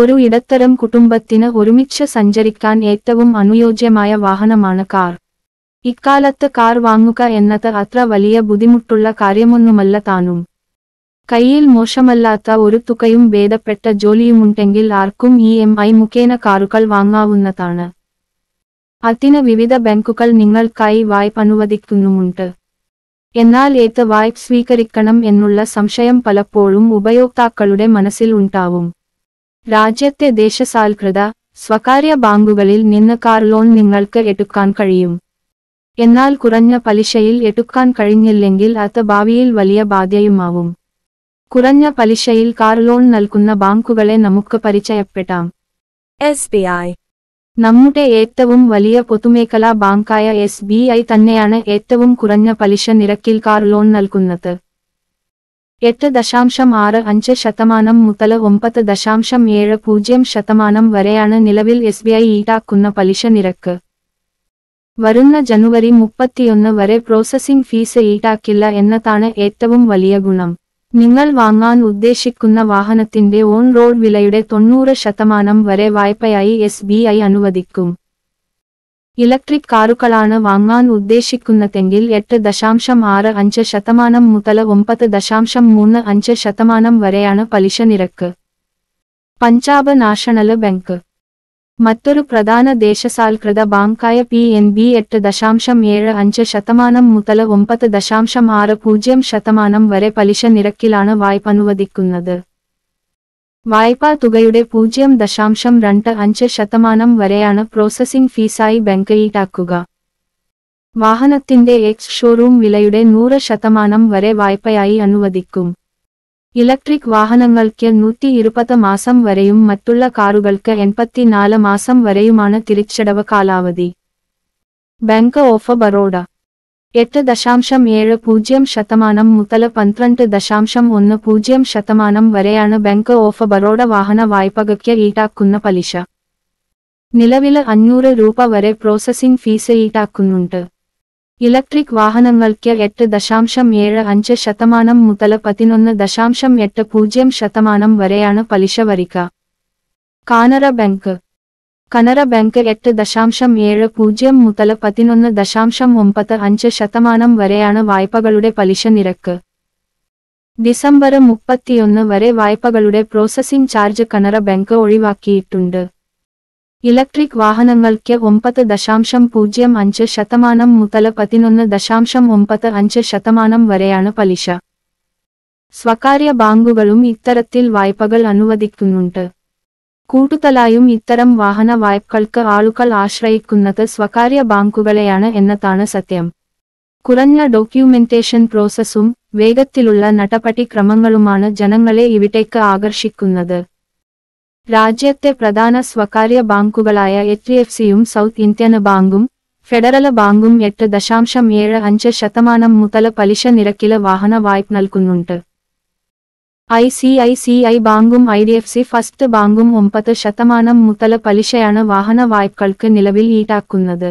ഒരു ഇടത്തരം കുടുംബത്തിന് ഒരുമിച്ച് സഞ്ചരിക്കാൻ ഏറ്റവും അനുയോജ്യമായ വാഹനമാണ് കാർ ഇക്കാലത്ത് കാർ വാങ്ങുക എന്നത് അത്ര വലിയ ബുദ്ധിമുട്ടുള്ള കാര്യമൊന്നുമല്ല താനും കയ്യിൽ മോശമല്ലാത്ത ഒരു തുകയും ഭേദപ്പെട്ട ജോലിയുമുണ്ടെങ്കിൽ ആർക്കും ഇ എം ഐ മുഖേന കാറുകൾ വാങ്ങാവുന്നതാണ് അതിന് വിവിധ ബാങ്കുകൾ നിങ്ങൾക്കായി വായ്പ അനുവദിക്കുന്നുമുണ്ട് എന്നാൽ ഏത് വായ്പ സ്വീകരിക്കണം എന്നുള്ള സംശയം പലപ്പോഴും ഉപയോക്താക്കളുടെ മനസ്സിൽ ഉണ്ടാവും രാജ്യത്തെ ദേശസാൽകൃത സ്വകാര്യ ബാങ്കുകളിൽ നിന്ന് കാർ ലോൺ നിങ്ങൾക്ക് എടുക്കാൻ കഴിയും എന്നാൽ കുറഞ്ഞ പലിശയിൽ എടുക്കാൻ കഴിഞ്ഞില്ലെങ്കിൽ അത് ഭാവിയിൽ വലിയ ബാധ്യയുമാവും കുറഞ്ഞ പലിശയിൽ കാർ ലോൺ നൽകുന്ന ബാങ്കുകളെ നമുക്ക് പരിചയപ്പെടാം എസ് ബി ഐ നമ്മുടെ ഏറ്റവും വലിയ പൊതുമേഖലാ ബാങ്കായ എസ് ബി ഐ തന്നെയാണ് ഏറ്റവും കുറഞ്ഞ പലിശ നിരക്കിൽ കാർ ലോൺ നൽകുന്നത് എട്ട് ദശാംശം ആറ് അഞ്ച് ശതമാനം മുതൽ ഒമ്പത് ദശാംശം ഏഴ് പൂജ്യം ശതമാനം വരെയാണ് നിലവിൽ എസ് ബി ഐ ഈടാക്കുന്ന പലിശ നിരക്ക് വരുന്ന ജനുവരി മുപ്പത്തിയൊന്ന് വരെ പ്രോസസ്സിംഗ് ഫീസ് ഈടാക്കില്ല എന്നതാണ് ഏറ്റവും വലിയ ഗുണം നിങ്ങൾ വാങ്ങാൻ ഉദ്ദേശിക്കുന്ന വാഹനത്തിന്റെ ഓൺ റോഡ് വിലയുടെ തൊണ്ണൂറ് ശതമാനം വരെ വായ്പയായി എസ് അനുവദിക്കും ഇലക്ട്രിക് കാറുകളാണ് വാങ്ങാൻ ഉദ്ദേശിക്കുന്നതെങ്കിൽ എട്ട് ദശാംശം ആറ് അഞ്ച് ശതമാനം മുതൽ ഒമ്പത് ദശാംശം മൂന്ന് അഞ്ച് ശതമാനം വരെയാണ് പലിശ നിരക്ക് പഞ്ചാബ് നാഷണൽ ബാങ്ക് മറ്റൊരു പ്രധാന ദേശസാൽകൃത ബാങ്കായ പി എൻ ബി എട്ട് ദശാംശം ഏഴ് അഞ്ച് ശതമാനം മുതൽ ഒമ്പത് ദശാംശം ആറ് പൂജ്യം ശതമാനം വരെ പലിശ നിരക്കിലാണ് വായ്പ അനുവദിക്കുന്നത് വായ്പാ തുകയുടെ പൂജ്യം ദശാംശം രണ്ട് അഞ്ച് ശതമാനം വരെയാണ് പ്രോസസ്സിംഗ് ഫീസായി ബാങ്ക് ഈടാക്കുക വാഹനത്തിന്റെ എക്സ് ഷോറൂം വിലയുടെ നൂറ് ശതമാനം വരെ വായ്പയായി അനുവദിക്കും ഇലക്ട്രിക് വാഹനങ്ങൾക്ക് നൂറ്റി ഇരുപത് മാസം വരെയും മറ്റുള്ള കാറുകൾക്ക് എൺപത്തിനാല് മാസം വരെയുമാണ് തിരിച്ചടവ് കാലാവധി ബാങ്ക് ഓഫ് ബറോഡ എട്ട് ദശാംശം ഏഴ് പൂജ്യം ശതമാനം മുതൽ പന്ത്രണ്ട് ദശാംശം ഒന്ന് പൂജ്യം ശതമാനം വരെയാണ് ബാങ്ക് ഓഫ് ബറോഡ വാഹന വായ്പകയ്ക്ക് ഈടാക്കുന്ന പലിശ നിലവിൽ അഞ്ഞൂറ് രൂപ വരെ പ്രോസസ്സിംഗ് ഫീസ് ഈടാക്കുന്നുണ്ട് ഇലക്ട്രിക് വാഹനങ്ങൾക്ക് എട്ട് ദശാംശം ഏഴ് അഞ്ച് ശതമാനം മുതൽ പതിനൊന്ന് ദശാംശം എട്ട് പൂജ്യം ശതമാനം വരെയാണ് പലിശ വരിക കാനറ ബാങ്ക് കനറ ബാങ്ക് എട്ട് ദശാംശം ഏഴ് പൂജ്യം മുതൽ പതിനൊന്ന് ദശാംശം ഒമ്പത് അഞ്ച് ശതമാനം വരെയാണ് വായ്പകളുടെ പലിശ നിരക്ക് ഡിസംബർ മുപ്പത്തിയൊന്ന് വരെ വായ്പകളുടെ പ്രോസസ്സിംഗ് ചാർജ് കനറ ബാങ്ക് ഒഴിവാക്കിയിട്ടുണ്ട് ഇലക്ട്രിക് വാഹനങ്ങൾക്ക് ഒമ്പത് ദശാംശം പൂജ്യം അഞ്ച് ശതമാനം മുതൽ പതിനൊന്ന് ദശാംശം ഒമ്പത് അഞ്ച് ശതമാനം വരെയാണ് പലിശ സ്വകാര്യ ബാങ്കുകളും ഇത്തരത്തിൽ വായ്പകൾ അനുവദിക്കുന്നുണ്ട് കൂട്ടുതലായും ഇത്തരം വാഹന വായ്പകൾക്ക് ആളുകൾ ആശ്രയിക്കുന്നത് സ്വകാര്യ ബാങ്കുകളെയാണ് എന്നതാണ് സത്യം കുറഞ്ഞ ഡോക്യുമെന്റേഷൻ പ്രോസസ്സും വേഗത്തിലുള്ള നടപടിക്രമങ്ങളുമാണ് ജനങ്ങളെ ഇവിടേക്ക് ആകർഷിക്കുന്നത് രാജ്യത്തെ പ്രധാന സ്വകാര്യ ബാങ്കുകളായ എച്ച് ഡി എഫ് സിയും സൗത്ത് ഇന്ത്യൻ ബാങ്കും ഫെഡറൽ ബാങ്കും എട്ട് ദശാംശം ഏഴ് അഞ്ച് ശതമാനം മുതൽ പലിശ നിരക്കിലെ വാഹന വായ്പ നൽകുന്നുണ്ട് I C I C I ബാങ്കും I D F C first ബാങ്കും ഒമ്പത് ശതമാനം മുതൽ പലിശയാണ് വാഹന വായ്പകൾക്ക് നിലവിൽ ഈടാക്കുന്നത്